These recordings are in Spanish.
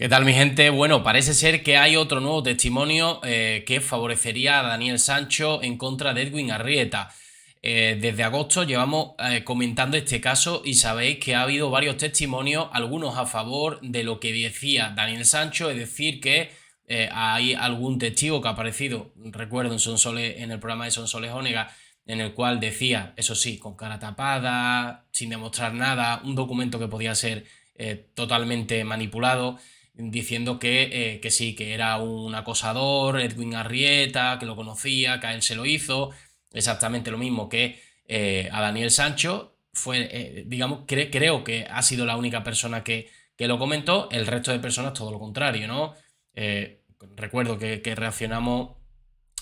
¿Qué tal mi gente? Bueno, parece ser que hay otro nuevo testimonio eh, que favorecería a Daniel Sancho en contra de Edwin Arrieta. Eh, desde agosto llevamos eh, comentando este caso y sabéis que ha habido varios testimonios, algunos a favor de lo que decía Daniel Sancho, es decir, que hay algún testigo que ha aparecido, recuerdo en, en el programa de Sonsoles Onega, en el cual decía, eso sí, con cara tapada, sin demostrar nada, un documento que podía ser totalmente manipulado diciendo eh, que, sí, que era un acosador, Edwin Arrieta, que lo conocía, que a él se lo hizo, exactamente lo mismo que eh, a Daniel Sancho, fue, eh, digamos, creo que ha sido la única persona que, que, lo comentó, el resto de personas todo lo contrario, ¿no? recuerdo que reaccionamos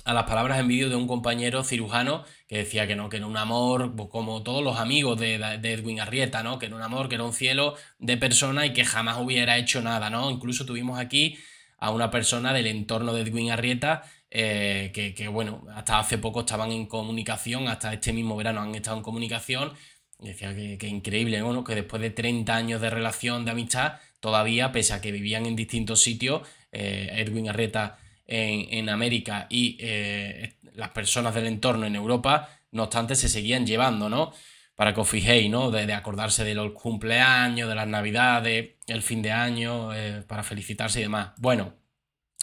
a las palabras en vídeo de un compañero cirujano que decía que no, que era un amor, pues, como todos los amigos de, Edwin Arrieta, ¿no? Que era un amor, que era un cielo de persona y que jamás hubiera hecho nada, ¿no? Incluso tuvimos aquí a una persona del entorno de Edwin Arrieta, eh, que, bueno, hasta hace poco estaban en comunicación, hasta este mismo verano han estado en comunicación. decía que, increíble, ¿no? Que después de 30 años de relación, de amistad, todavía, pese a que vivían en distintos sitios, eh, Edwin Arrieta en, América y eh, las personas del entorno en Europa, no obstante, se seguían llevando, ¿no? Para que os fijéis, ¿no? De, acordarse de los cumpleaños, de las navidades, el fin de año, eh, para felicitarse y demás. Bueno,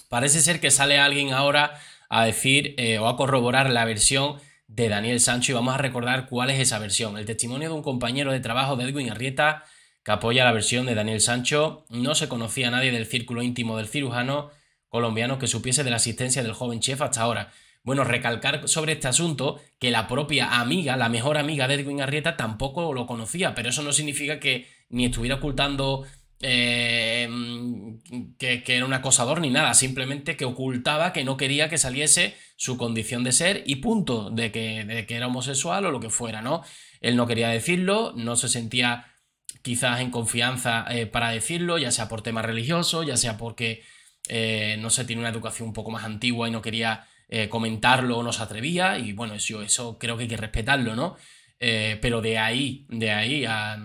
parece ser que sale alguien ahora a decir eh, o a corroborar la versión de Daniel Sancho y vamos a recordar cuál es esa versión. El testimonio de un compañero de trabajo de Edwin Arrieta que apoya la versión de Daniel Sancho. No se conocía a nadie del círculo íntimo del cirujano colombiano que supiese de la asistencia del joven chef hasta ahora. Bueno, recalcar sobre este asunto que la propia amiga, la mejor amiga de Edwin Arrieta, tampoco lo conocía, pero eso no significa que ni estuviera ocultando eh, que, era un acosador ni nada, simplemente que ocultaba que no quería que saliese su condición de ser y punto, de que, era homosexual o lo que fuera, ¿no? Él no quería decirlo, no se sentía quizás en confianza eh, para decirlo, ya sea por temas religioso ya sea porque eh, no sé, tiene una educación un poco más antigua y no quería eh, comentarlo o no se atrevía, y bueno, eso, eso creo que hay que respetarlo, ¿no? Eh, pero de ahí, de ahí a,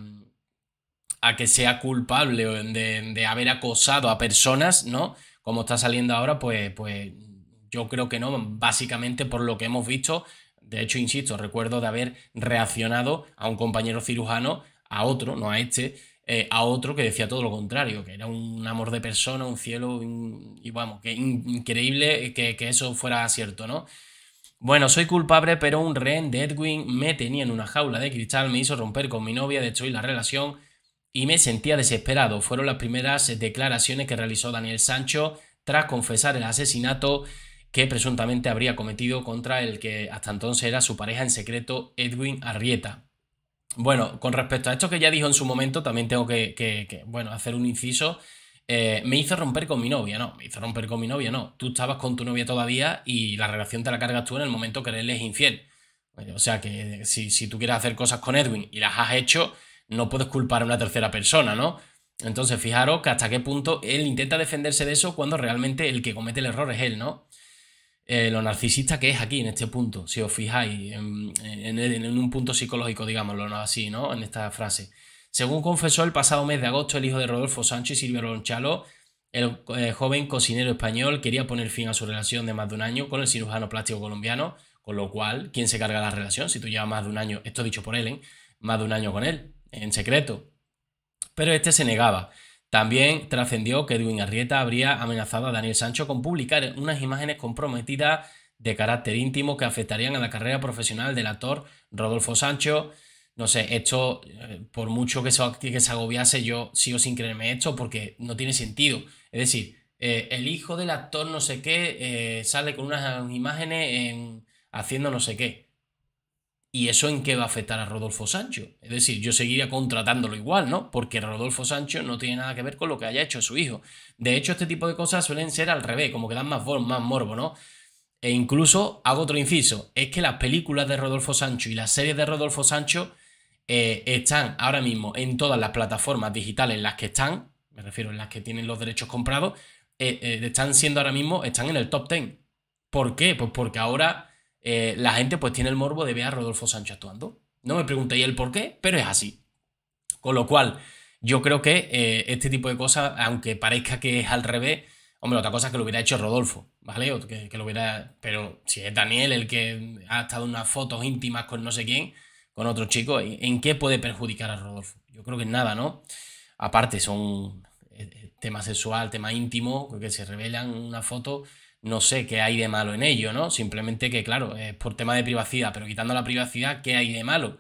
que sea culpable de, haber acosado a personas, ¿no? Como está saliendo ahora, pues, pues yo creo que no, básicamente por lo que hemos visto. De hecho, insisto, recuerdo de haber reaccionado a un compañero cirujano, a otro, no a este, eh, a otro que decía todo lo contrario, que era un amor de persona, un cielo, y vamos, que increíble que, que, eso fuera cierto, ¿no? Bueno, soy culpable, pero un rehén de Edwin me tenía en una jaula de cristal, me hizo romper con mi novia, destruir la relación y me sentía desesperado. Fueron las primeras declaraciones que realizó Daniel Sancho tras confesar el asesinato que presuntamente habría cometido contra el que hasta entonces era su pareja en secreto, Edwin Arrieta. Bueno, con respecto a esto que ya dijo en su momento, también tengo que, bueno, hacer un inciso. Eh, me hizo romper con mi novia, no, me hizo romper con mi novia, no. Tú estabas con tu novia todavía y la relación te la cargas tú en el momento que él es infiel. O sea que eh, si, si tú quieres hacer cosas con Edwin y las has hecho, no puedes culpar a una tercera persona, ¿no? Entonces, fijaros que hasta qué punto él intenta defenderse de eso cuando realmente el que comete el error es él, ¿no? Eh, lo narcisista que es aquí, en este punto, si os fijáis, en, un punto psicológico, digámoslo así, ¿no? En esta frase. Según confesó el pasado mes de agosto el hijo de Rodolfo Sánchez, Silvio Ronchalo, el eh, joven cocinero español quería poner fin a su relación de más de un año con el cirujano plástico colombiano, con lo cual, ¿quién se carga la relación? Si tú llevas más de un año, esto dicho por él, más de un año con él, en secreto. Pero este se negaba. También trascendió que Edwin Arrieta habría amenazado a Daniel Sancho con publicar unas imágenes comprometidas de carácter íntimo que afectarían a la carrera profesional del actor Rodolfo Sancho. No sé, esto, eh, por mucho que se, se agobiase, yo sigo sin creerme esto porque no tiene sentido. Es decir, eh, el hijo del actor no sé qué eh, sale con unas imágenes haciendo no sé qué. ¿Y eso en qué va a afectar a Rodolfo Sancho? Es decir, yo seguiría contratándolo igual, ¿no? Porque Rodolfo Sancho no tiene nada que ver con lo que haya hecho su hijo. De hecho, este tipo de cosas suelen ser al revés, como que dan más, más morbo, ¿no? E incluso hago otro inciso, es que las películas de Rodolfo Sancho y las series de Rodolfo Sancho eh, están ahora mismo en todas las plataformas digitales en las que están, me refiero en las que tienen los derechos comprados, eh, eh, están siendo ahora mismo, están en el top 10. ¿Por qué? Pues porque ahora eh, la gente pues tiene el morbo de ver a Rodolfo Sánchez actuando. No me preguntéis el por qué, pero es así. Con lo cual, yo creo que eh, este tipo de cosas, aunque parezca que es al revés, hombre, otra cosa es que lo hubiera hecho Rodolfo, ¿vale? que, lo hubiera. Pero si es Daniel el que ha estado en unas fotos íntimas con no sé quién, con otro chico, ¿en qué puede perjudicar a Rodolfo? Yo creo que en nada, ¿no? Aparte, son eh, tema sexual, tema íntimo, que se revelan una foto no sé qué hay de malo en ello, ¿no? Simplemente que, claro, es por tema de privacidad, pero quitando la privacidad, ¿qué hay de malo?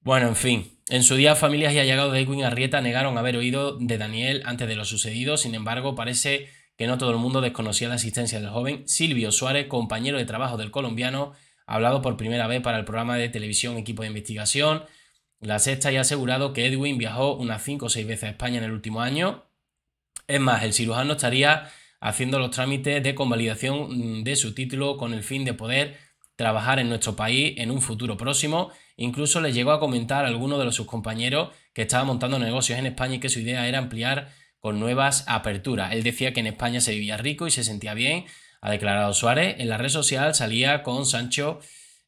Bueno, en fin. En su día, familias y allegados de Edwin Arrieta negaron haber oído de Daniel antes de lo sucedido, sin embargo, parece que no todo el mundo desconocía la existencia del joven. Silvio Suárez, compañero de trabajo del colombiano, ha hablado por primera vez para el programa de televisión Equipo de Investigación, La Sexta, ya ha asegurado que Edwin viajó unas 5 o 6 veces a España en el último año. Es más, el cirujano estaría haciendo los trámites de convalidación mm, de su título con el fin de poder trabajar en nuestro país en un futuro próximo. Incluso le llegó a comentar a alguno de sus compañeros que estaba montando negocios en España y que su idea era ampliar con nuevas aperturas. Él decía que en España se vivía rico y se sentía bien, ha declarado Suárez. En la red social salía con Sancho,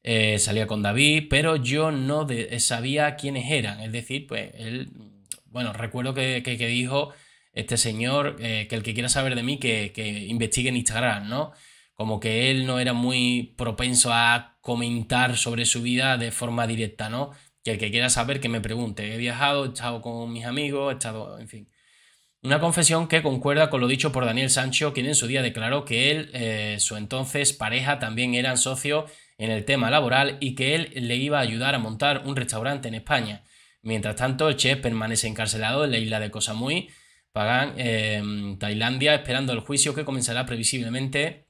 eh, salía con David, pero yo no sabía quiénes eran. Es decir, pues él, bueno, recuerdo que, que, que dijo este señor, eh, que el que quiera saber de mí, que, investigue en Instagram, ¿no? Como que él no era muy propenso a comentar sobre su vida de forma directa, ¿no? Que el que quiera saber, que me pregunte. He viajado, he estado con mis amigos, he estado, en fin. Una confesión que concuerda con lo dicho por Daniel Sancho, quien en su día declaró que él, eh, su entonces pareja, también eran socios en el tema laboral y que él le iba a ayudar a montar un restaurante en España. Mientras tanto, el chef permanece encarcelado en la isla de Cosamuy pagan en em, Tailandia esperando el juicio que comenzará previsiblemente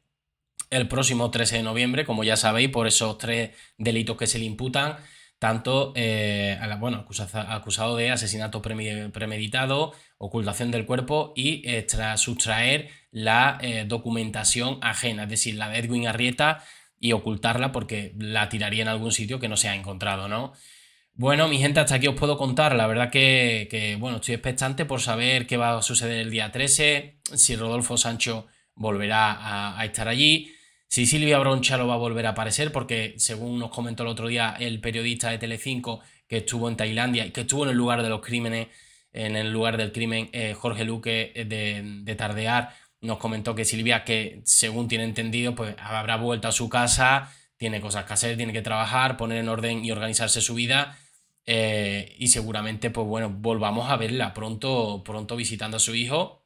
el próximo 13 de noviembre, como ya sabéis, por esos tres delitos que se le imputan, tanto eh, bueno, acusado de asesinato premeditado, ocultación del cuerpo y eh, sustraer la eh, documentación ajena, es decir, la de Edwin Arrieta y ocultarla porque la tiraría en algún sitio que no se ha encontrado, ¿no? Bueno, mi gente, hasta aquí os puedo contar. La verdad que, bueno, estoy expectante por saber qué va a suceder el día 13, si Rodolfo Sancho volverá a, estar allí, si Silvia lo va a volver a aparecer, porque según nos comentó el otro día el periodista de Telecinco que estuvo en Tailandia y que estuvo en el lugar de los crímenes, en el lugar del crimen, eh, Jorge Luque eh, de, de Tardear, nos comentó que Silvia, que según tiene entendido, pues habrá vuelto a su casa, tiene cosas que hacer, tiene que trabajar, poner en orden y organizarse su vida eh, y seguramente, pues bueno, volvamos a verla pronto, pronto visitando a su hijo.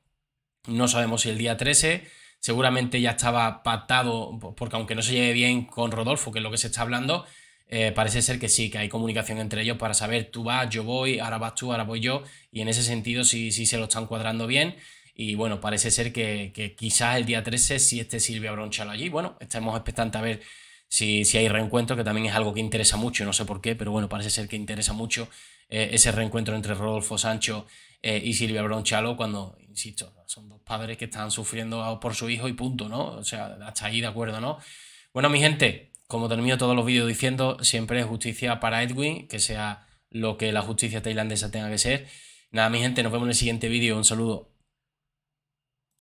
No sabemos si el día 13, seguramente ya estaba pactado, porque aunque no se lleve bien con Rodolfo, que es lo que se está hablando, eh, parece ser que sí, que hay comunicación entre ellos para saber tú vas, yo voy, ahora vas tú, ahora voy yo, y en ese sentido sí, sí se lo están cuadrando bien. Y bueno, parece ser que, quizás el día 13 si esté Silvia Bronchalo allí. Bueno, estamos expectantes a ver si, hay reencuentro, que también es algo que interesa mucho, no sé por qué, pero bueno, parece ser que interesa mucho eh, ese reencuentro entre Rodolfo Sancho eh, y Silvia Bronchalo, cuando, insisto, son dos padres que están sufriendo por su hijo y punto, ¿no? O sea, hasta ahí de acuerdo, ¿no? Bueno, mi gente, como termino todos los vídeos diciendo, siempre es justicia para Edwin, que sea lo que la justicia tailandesa tenga que ser. Nada, mi gente, nos vemos en el siguiente vídeo. Un saludo.